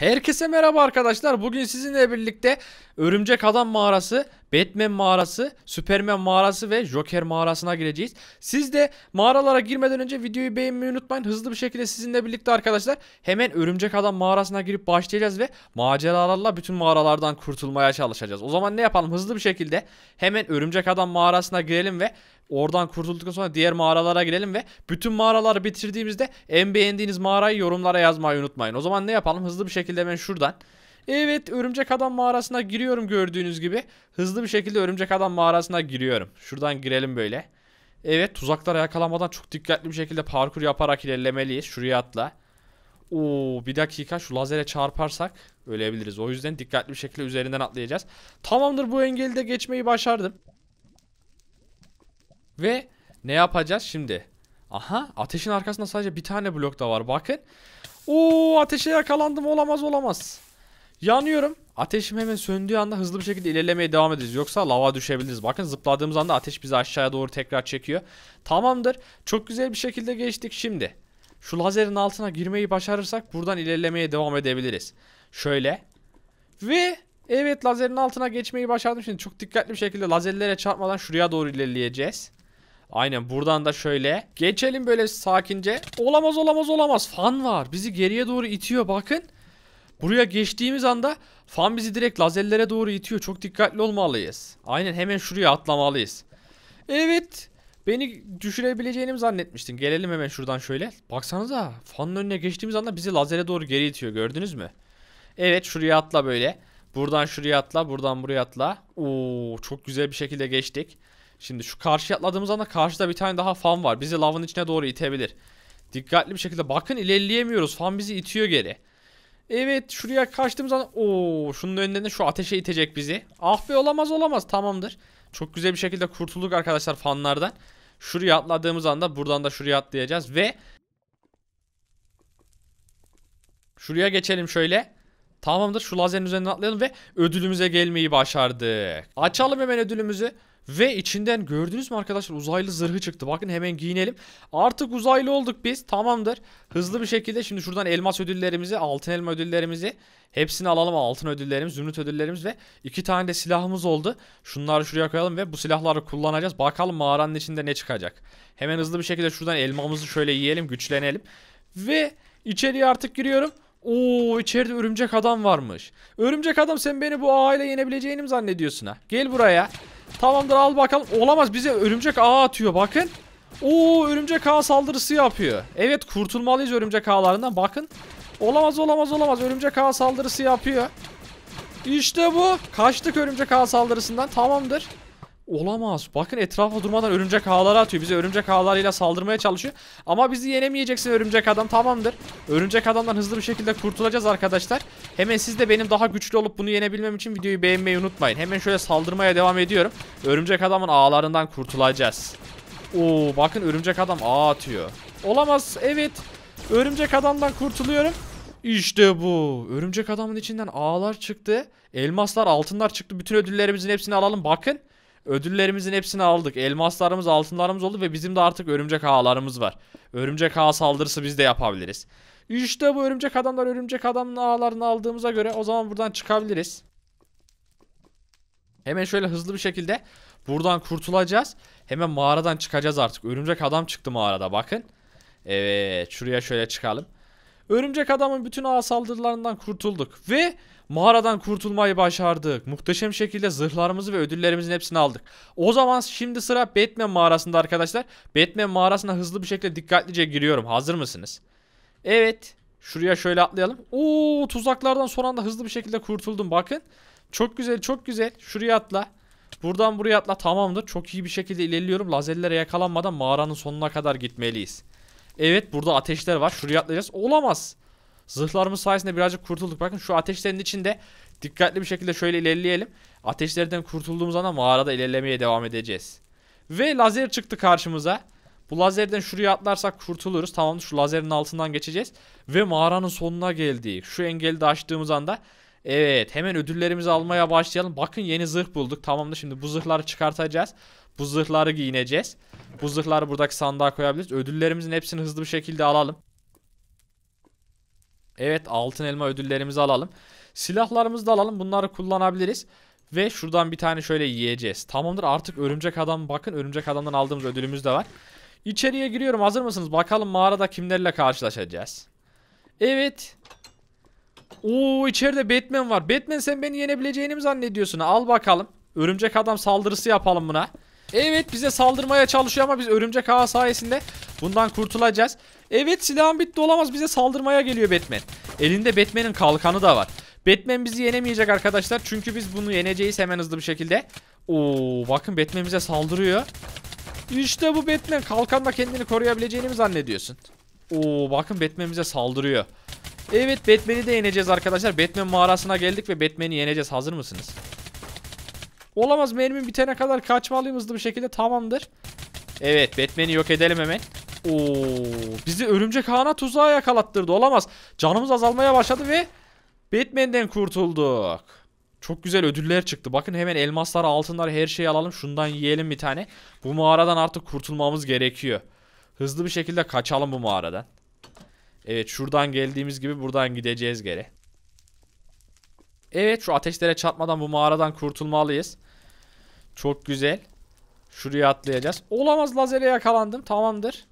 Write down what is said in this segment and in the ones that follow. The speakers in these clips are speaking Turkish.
Herkese merhaba arkadaşlar. Bugün sizinle birlikte Örümcek Adam Mağarası Batman mağarası, Superman mağarası ve Joker mağarasına gireceğiz. Siz de mağaralara girmeden önce videoyu beğenmeyi unutmayın. Hızlı bir şekilde sizinle birlikte arkadaşlar hemen Örümcek Adam mağarasına girip başlayacağız ve maceralarla bütün mağaralardan kurtulmaya çalışacağız. O zaman ne yapalım? Hızlı bir şekilde hemen Örümcek Adam mağarasına girelim ve Oradan kurtulduktan sonra diğer mağaralara girelim ve bütün mağaraları bitirdiğimizde en beğendiğiniz mağarayı yorumlara yazmayı unutmayın. O zaman ne yapalım? Hızlı bir şekilde ben şuradan Evet örümcek adam mağarasına giriyorum gördüğünüz gibi. Hızlı bir şekilde örümcek adam mağarasına giriyorum. Şuradan girelim böyle. Evet tuzaklara yakalamadan çok dikkatli bir şekilde parkur yaparak ilerlemeliyiz. Şuraya atla. Oo bir dakika şu lazere çarparsak ölebiliriz. O yüzden dikkatli bir şekilde üzerinden atlayacağız. Tamamdır bu engeli de geçmeyi başardım. Ve ne yapacağız şimdi? Aha ateşin arkasında sadece bir tane blok da var bakın. Oo ateşe yakalandım olamaz olamaz. Yanıyorum. Ateşim hemen söndüğü anda hızlı bir şekilde ilerlemeye devam edeceğiz. Yoksa lava düşebiliriz. Bakın zıpladığımız anda ateş bizi aşağıya doğru tekrar çekiyor. Tamamdır. Çok güzel bir şekilde geçtik şimdi. Şu lazerin altına girmeyi başarırsak buradan ilerlemeye devam edebiliriz. Şöyle. Ve evet lazerin altına geçmeyi başardım. Şimdi çok dikkatli bir şekilde lazerlere çarpmadan şuraya doğru ilerleyeceğiz. Aynen buradan da şöyle. Geçelim böyle sakince. Olamaz olamaz olamaz. Fan var. Bizi geriye doğru itiyor bakın. Bakın. Buraya geçtiğimiz anda fan bizi direkt lazerlere doğru itiyor. Çok dikkatli olmalıyız. Aynen hemen şuraya atlamalıyız. Evet. Beni düşürebileceğini mi zannetmiştin? Gelelim hemen şuradan şöyle. Baksanıza fanın önüne geçtiğimiz anda bizi lazere doğru geri itiyor. Gördünüz mü? Evet şuraya atla böyle. Buradan şuraya atla. Buradan buraya atla. Oo çok güzel bir şekilde geçtik. Şimdi şu karşı atladığımız anda karşıda bir tane daha fan var. Bizi lavın içine doğru itebilir. Dikkatli bir şekilde bakın ilerleyemiyoruz. Fan bizi itiyor geri. Evet şuraya kaçtığımız zaman ooo şunun önünden şu ateşe itecek bizi. Ah be olamaz olamaz tamamdır. Çok güzel bir şekilde kurtulduk arkadaşlar fanlardan. Şuraya atladığımız anda buradan da şuraya atlayacağız ve Şuraya geçelim şöyle. Tamamdır şu lazerin üzerinden atlayalım ve ödülümüze gelmeyi başardık. Açalım hemen ödülümüzü. Ve içinden gördünüz mü arkadaşlar uzaylı zırhı çıktı. Bakın hemen giyinelim. Artık uzaylı olduk biz. Tamamdır. Hızlı bir şekilde şimdi şuradan elmas ödüllerimizi, altın elma ödüllerimizi hepsini alalım. Altın ödüllerimiz, zümrüt ödüllerimiz ve iki tane de silahımız oldu. Şunları şuraya koyalım ve bu silahları kullanacağız. Bakalım mağaranın içinde ne çıkacak. Hemen hızlı bir şekilde şuradan elmamızı şöyle yiyelim, güçlenelim. Ve içeriye artık giriyorum. Oo içeride örümcek adam varmış. Örümcek adam sen beni bu ağayla yenebileceğini mi zannediyorsun ha? Gel buraya. Tamamdır al bakalım. Olamaz bize örümcek ağa atıyor bakın. Oo örümcek ağ saldırısı yapıyor. Evet kurtulmalıyız örümcek ağlarından bakın. Olamaz olamaz olamaz örümcek ağ saldırısı yapıyor. İşte bu. Kaçtık örümcek ağ saldırısından tamamdır. Olamaz. Bakın etrafı durmadan örümcek ağları atıyor. Bize örümcek ağlarıyla saldırmaya çalışıyor. Ama bizi yenemeyeceksin örümcek adam. Tamamdır. Örümcek adamdan hızlı bir şekilde kurtulacağız arkadaşlar. Hemen siz de benim daha güçlü olup bunu yenebilmem için videoyu beğenmeyi unutmayın. Hemen şöyle saldırmaya devam ediyorum. Örümcek adamın ağlarından kurtulacağız. Oo bakın örümcek adam ağ atıyor. Olamaz. Evet. Örümcek adamdan kurtuluyorum. İşte bu. Örümcek adamın içinden ağlar çıktı. Elmaslar, altınlar çıktı. Bütün ödüllerimizin hepsini alalım. Bakın. Ödüllerimizin hepsini aldık. Elmaslarımız, altınlarımız oldu ve bizim de artık örümcek ağlarımız var. Örümcek ağ saldırısı biz de yapabiliriz. İşte bu örümcek adamlar örümcek adamın ağlarını aldığımıza göre o zaman buradan çıkabiliriz. Hemen şöyle hızlı bir şekilde buradan kurtulacağız. Hemen mağaradan çıkacağız artık. Örümcek adam çıktı mağarada bakın. Evet şuraya şöyle çıkalım. Örümcek adamın bütün ağ saldırılarından kurtulduk ve mağaradan kurtulmayı başardık. Muhteşem şekilde zırhlarımızı ve ödüllerimizin hepsini aldık. O zaman şimdi sıra Batman mağarasında arkadaşlar. Batman mağarasına hızlı bir şekilde dikkatlice giriyorum. Hazır mısınız? Evet. Şuraya şöyle atlayalım. Oo tuzaklardan son anda hızlı bir şekilde kurtuldum bakın. Çok güzel çok güzel. Şuraya atla. Buradan buraya atla tamamdır. Çok iyi bir şekilde ilerliyorum. Lazerlere yakalanmadan mağaranın sonuna kadar gitmeliyiz. Evet burada ateşler var. Şuraya atlayacağız. Olamaz. Zırhlarımız sayesinde birazcık kurtulduk. Bakın şu ateşlerin içinde dikkatli bir şekilde şöyle ilerleyelim. Ateşlerden kurtulduğumuz anda mağarada ilerlemeye devam edeceğiz. Ve lazer çıktı karşımıza. Bu lazerden şuraya atlarsak kurtuluruz. Tamam şu lazerin altından geçeceğiz. Ve mağaranın sonuna geldik. Şu engeli de açtığımız anda Evet hemen ödüllerimizi almaya başlayalım. Bakın yeni zırh bulduk. Tamamdır şimdi bu zırhları çıkartacağız. Bu zırhları giyineceğiz. Bu zırhları buradaki sandığa koyabiliriz. Ödüllerimizin hepsini hızlı bir şekilde alalım. Evet altın elma ödüllerimizi alalım. Silahlarımızı da alalım. Bunları kullanabiliriz. Ve şuradan bir tane şöyle yiyeceğiz. Tamamdır artık örümcek adam bakın örümcek adamdan aldığımız ödülümüz de var. İçeriye giriyorum hazır mısınız? Bakalım mağarada kimlerle karşılaşacağız. Evet Oo içeride Batman var. Batman sen beni yenebileceğini mi zannediyorsun? Al bakalım. Örümcek adam saldırısı yapalım buna. Evet bize saldırmaya çalışıyor ama biz örümcek ağa sayesinde bundan kurtulacağız. Evet silahın bitti olamaz bize saldırmaya geliyor Batman. Elinde Batman'in kalkanı da var. Batman bizi yenemeyecek arkadaşlar. Çünkü biz bunu yeneceğiz hemen hızlı bir şekilde. Oo bakın Batman bize saldırıyor. İşte bu Batman. Kalkanla kendini koruyabileceğini mi zannediyorsun? Oo bakın Batman bize saldırıyor. Evet Batman'i de yeneceğiz arkadaşlar. Batman mağarasına geldik ve Batman'i yeneceğiz. Hazır mısınız? Olamaz mermim bitene kadar kaçmalıyım hızlı bir şekilde. Tamamdır. Evet Batman'i yok edelim hemen. Oo, bizi örümcek ağına tuzağa yakalattırdı. Olamaz. Canımız azalmaya başladı ve Batman'den kurtulduk. Çok güzel ödüller çıktı. Bakın hemen elmaslar, altınlar her şeyi alalım. Şundan yiyelim bir tane. Bu mağaradan artık kurtulmamız gerekiyor. Hızlı bir şekilde kaçalım bu mağaradan. Evet şuradan geldiğimiz gibi buradan gideceğiz geri. Evet şu ateşlere çatmadan bu mağaradan kurtulmalıyız. Çok güzel. Şuraya atlayacağız. Olamaz lazere yakalandım. Tamamdır.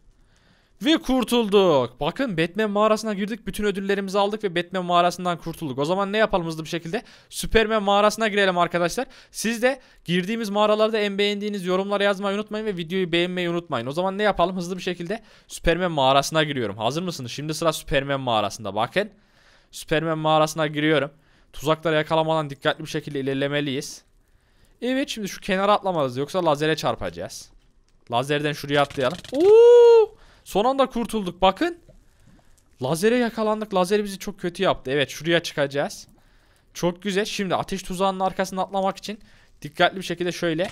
Ve kurtulduk. Bakın Batman mağarasına girdik. Bütün ödüllerimizi aldık ve Batman mağarasından kurtulduk. O zaman ne yapalım hızlı bir şekilde? Superman mağarasına girelim arkadaşlar. Siz de girdiğimiz mağaralarda en beğendiğiniz yorumları yazmayı unutmayın ve videoyu beğenmeyi unutmayın. O zaman ne yapalım hızlı bir şekilde? Superman mağarasına giriyorum. Hazır mısınız? Şimdi sıra Superman mağarasında. Bakın. Superman mağarasına giriyorum. Tuzakları yakalamadan dikkatli bir şekilde ilerlemeliyiz. Evet şimdi şu kenara atlamalıyız. Yoksa lazere çarpacağız. Lazerden şuraya atlayalım. Oo! Son anda kurtulduk bakın. Lazere yakalandık. Lazer bizi çok kötü yaptı. Evet şuraya çıkacağız. Çok güzel. Şimdi ateş tuzağının arkasına atlamak için dikkatli bir şekilde şöyle.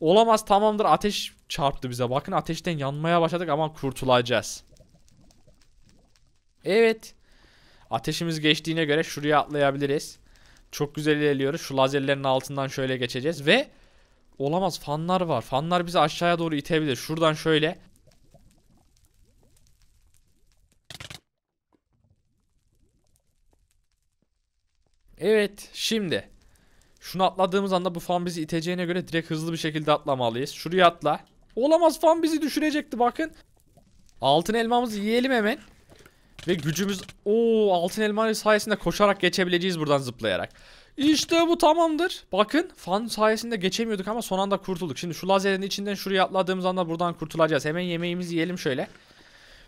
Olamaz tamamdır ateş çarptı bize. Bakın ateşten yanmaya başladık ama kurtulacağız. Evet. Ateşimiz geçtiğine göre şuraya atlayabiliriz. Çok güzel ilerliyoruz. Şu lazerlerin altından şöyle geçeceğiz ve olamaz fanlar var. Fanlar bizi aşağıya doğru itebilir. Şuradan şöyle Evet şimdi. Şunu atladığımız anda bu fan bizi iteceğine göre direkt hızlı bir şekilde atlamalıyız. Şuraya atla. Olamaz fan bizi düşürecekti bakın. Altın elmamızı yiyelim hemen. Ve gücümüz o altın elma sayesinde koşarak geçebileceğiz buradan zıplayarak. İşte bu tamamdır. Bakın fan sayesinde geçemiyorduk ama son anda kurtulduk. Şimdi şu lazerin içinden şuraya atladığımız anda buradan kurtulacağız. Hemen yemeğimizi yiyelim şöyle.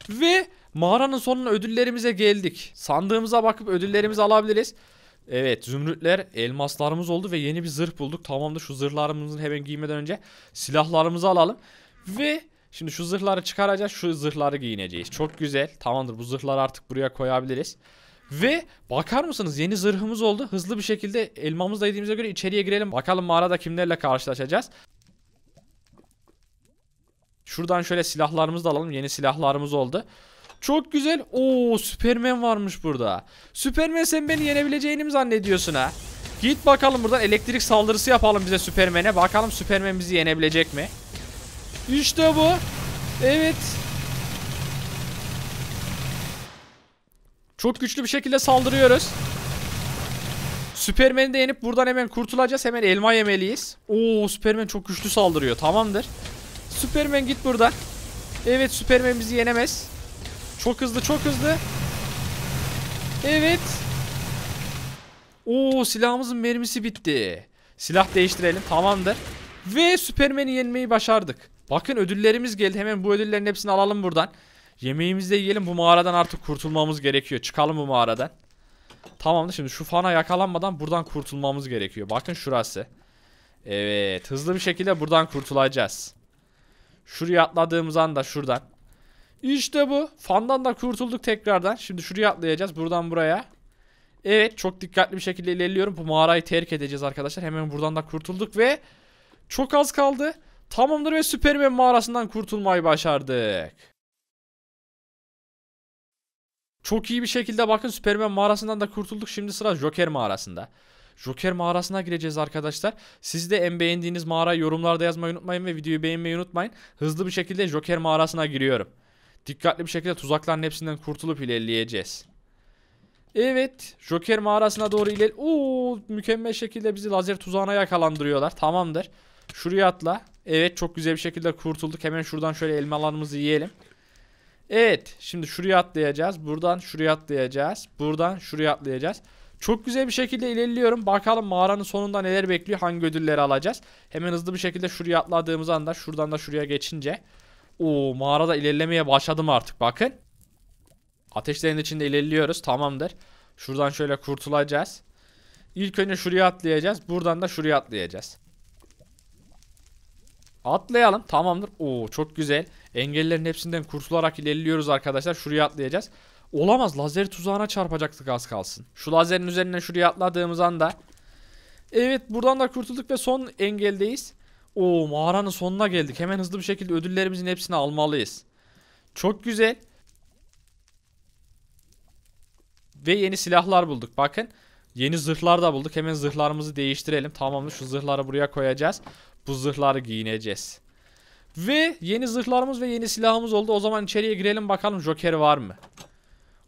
Ve mağaranın sonuna ödüllerimize geldik. Sandığımıza bakıp ödüllerimizi alabiliriz. Evet zümrütler elmaslarımız oldu ve yeni bir zırh bulduk. Tamamdır şu zırhlarımızı hemen giymeden önce silahlarımızı alalım. Ve şimdi şu zırhları çıkaracağız şu zırhları giyineceğiz. Çok güzel tamamdır bu zırhları artık buraya koyabiliriz. Ve bakar mısınız yeni zırhımız oldu. Hızlı bir şekilde elmamız da yediğimize göre içeriye girelim. Bakalım mağarada kimlerle karşılaşacağız. Şuradan şöyle silahlarımızı da alalım. Yeni silahlarımız oldu. Çok güzel. Oo Süpermen varmış burada. Süpermen sen beni yenebileceğini mi zannediyorsun ha? Git bakalım buradan elektrik saldırısı yapalım bize Süpermen'e. Bakalım Süpermen bizi yenebilecek mi? İşte bu. Evet. Çok güçlü bir şekilde saldırıyoruz. Süpermen'i de yenip buradan hemen kurtulacağız. Hemen elma yemeliyiz. Oo Süpermen çok güçlü saldırıyor. Tamamdır. Süpermen git buradan. Evet Süpermen bizi yenemez. Çok hızlı çok hızlı. Evet. Oo silahımızın mermisi bitti. Silah değiştirelim tamamdır. Ve Süpermen'i yenmeyi başardık. Bakın ödüllerimiz geldi. Hemen bu ödüllerin hepsini alalım buradan. Yemeğimizi de yiyelim. Bu mağaradan artık kurtulmamız gerekiyor. Çıkalım bu mağaradan. Tamamdır. Şimdi şu fana yakalanmadan buradan kurtulmamız gerekiyor. Bakın şurası. Evet. Hızlı bir şekilde buradan kurtulacağız. Şuraya atladığımız anda şuradan. İşte bu. Fandan da kurtulduk tekrardan. Şimdi şuraya atlayacağız. Buradan buraya. Evet çok dikkatli bir şekilde ilerliyorum. Bu mağarayı terk edeceğiz arkadaşlar. Hemen buradan da kurtulduk ve çok az kaldı. Tamamdır ve Süpermen mağarasından kurtulmayı başardık. Çok iyi bir şekilde bakın Süpermen mağarasından da kurtulduk. Şimdi sıra Joker mağarasında. Joker mağarasına gireceğiz arkadaşlar. Siz de en beğendiğiniz mağarayı yorumlarda yazmayı unutmayın ve videoyu beğenmeyi unutmayın. Hızlı bir şekilde Joker mağarasına giriyorum. Dikkatli bir şekilde tuzakların hepsinden kurtulup ilerleyeceğiz. Evet. Joker mağarasına doğru iler... Oo, mükemmel şekilde bizi lazer tuzağına yakalandırıyorlar. Tamamdır. Şuraya atla. Evet çok güzel bir şekilde kurtulduk. Hemen şuradan şöyle elmalarımızı yiyelim. Evet. Şimdi şuraya atlayacağız. Buradan şuraya atlayacağız. Buradan şuraya atlayacağız. Çok güzel bir şekilde ilerliyorum. Bakalım mağaranın sonunda neler bekliyor. Hangi ödülleri alacağız. Hemen hızlı bir şekilde şuraya atladığımız anda şuradan da şuraya geçince... Oo mağarada ilerlemeye başladım artık bakın. Ateşlerin içinde ilerliyoruz tamamdır. Şuradan şöyle kurtulacağız. İlk önce şuraya atlayacağız. Buradan da şuraya atlayacağız. Atlayalım tamamdır. Oo çok güzel. Engellerin hepsinden kurtularak ilerliyoruz arkadaşlar. Şuraya atlayacağız. Olamaz lazeri tuzağına çarpacaktık az kalsın. Şu lazerin üzerinden şuraya atladığımız anda. Evet buradan da kurtulduk ve son engeldeyiz. Oo mağaranın sonuna geldik. Hemen hızlı bir şekilde ödüllerimizin hepsini almalıyız. Çok güzel. Ve yeni silahlar bulduk. Bakın. Yeni zırhlar da bulduk. Hemen zırhlarımızı değiştirelim. Tamamdır. Şu zırhları buraya koyacağız. Bu zırhları giyineceğiz. Ve yeni zırhlarımız ve yeni silahımız oldu. O zaman içeriye girelim bakalım Joker var mı?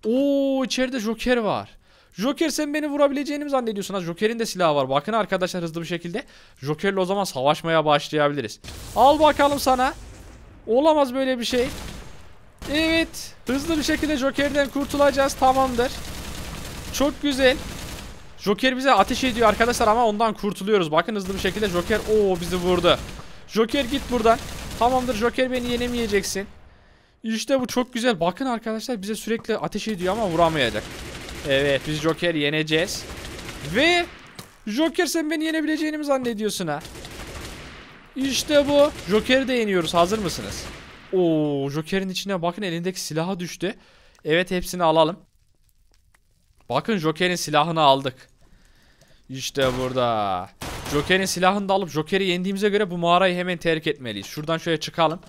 Oo içeride Joker var. Joker sen beni vurabileceğini mi zannediyorsun? Ha, Joker'in de silahı var. Bakın arkadaşlar hızlı bir şekilde. Joker'le o zaman savaşmaya başlayabiliriz. Al bakalım sana. Olamaz böyle bir şey. Evet. Hızlı bir şekilde Joker'den kurtulacağız. Tamamdır. Çok güzel. Joker bize ateş ediyor arkadaşlar ama ondan kurtuluyoruz. Bakın hızlı bir şekilde Joker o bizi vurdu. Joker git buradan. Tamamdır Joker beni yenemeyeceksin. İşte bu çok güzel. Bakın arkadaşlar bize sürekli ateş ediyor ama vuramayacak. Evet biz Joker'i yeneceğiz. Ve Joker sen beni yenebileceğini mi zannediyorsun ha? İşte bu. Joker'i de yeniyoruz. Hazır mısınız? Oo, Joker'in içine bakın elindeki silaha düştü. Evet hepsini alalım. Bakın Joker'in silahını aldık. İşte burada. Joker'in silahını da alıp Joker'i yendiğimize göre bu mağarayı hemen terk etmeliyiz. Şuradan şöyle çıkalım.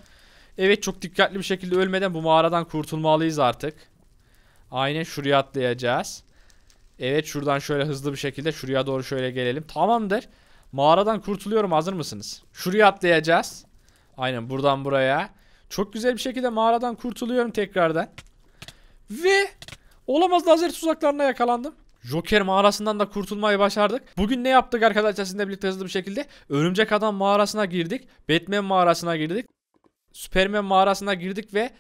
Evet çok dikkatli bir şekilde ölmeden bu mağaradan kurtulmalıyız artık. Aynen şuraya atlayacağız. Evet şuradan şöyle hızlı bir şekilde şuraya doğru şöyle gelelim. Tamamdır. Mağaradan kurtuluyorum hazır mısınız? Şuraya atlayacağız. Aynen buradan buraya. Çok güzel bir şekilde mağaradan kurtuluyorum tekrardan. Ve olamaz lazer tuzaklarına yakalandım. Joker mağarasından da kurtulmayı başardık. Bugün ne yaptık arkadaşlar sizinle birlikte hızlı bir şekilde? Örümcek Adam mağarasına girdik. Batman mağarasına girdik. Superman mağarasına girdik ve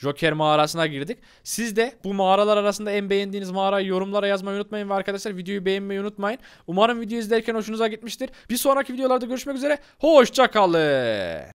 Joker mağarasına girdik. Siz de bu mağaralar arasında en beğendiğiniz mağarayı yorumlara yazmayı unutmayın ve arkadaşlar videoyu beğenmeyi unutmayın. Umarım videoyu izlerken hoşunuza gitmiştir. Bir sonraki videolarda görüşmek üzere. Hoşçakalın.